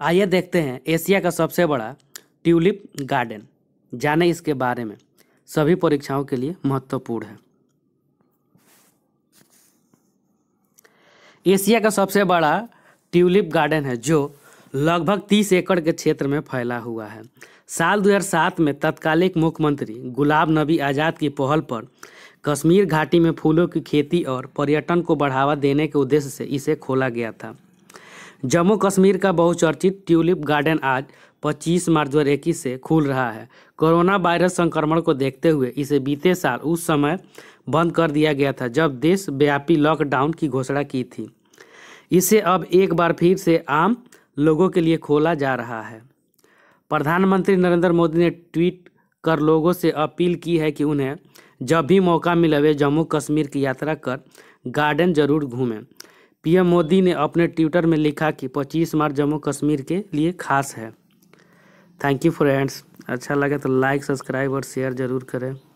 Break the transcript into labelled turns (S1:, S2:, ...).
S1: आइए देखते हैं एशिया का सबसे बड़ा ट्यूलिप गार्डन जाने इसके बारे में सभी परीक्षाओं के लिए महत्वपूर्ण है एशिया का सबसे बड़ा ट्यूलिप गार्डन है जो लगभग तीस एकड़ के क्षेत्र में फैला हुआ है साल 2007 में तत्कालिक मुख्यमंत्री गुलाब नबी आज़ाद की पहल पर कश्मीर घाटी में फूलों की खेती और पर्यटन को बढ़ावा देने के उद्देश्य से इसे खोला गया था जम्मू कश्मीर का बहुचर्चित ट्यूलिप गार्डन आज 25 मार्च दो से खुल रहा है कोरोना वायरस संक्रमण को देखते हुए इसे बीते साल उस समय बंद कर दिया गया था जब देशव्यापी लॉकडाउन की घोषणा की थी इसे अब एक बार फिर से आम लोगों के लिए खोला जा रहा है प्रधानमंत्री नरेंद्र मोदी ने ट्वीट कर लोगों से अपील की है कि उन्हें जब भी मौका मिले वे जम्मू कश्मीर की यात्रा कर गार्डन जरूर घूमें पीएम मोदी ने अपने ट्विटर में लिखा कि 25 मार्च जम्मू कश्मीर के लिए खास है थैंक यू फ्रेंड्स अच्छा लगे तो लाइक सब्सक्राइब और शेयर ज़रूर करें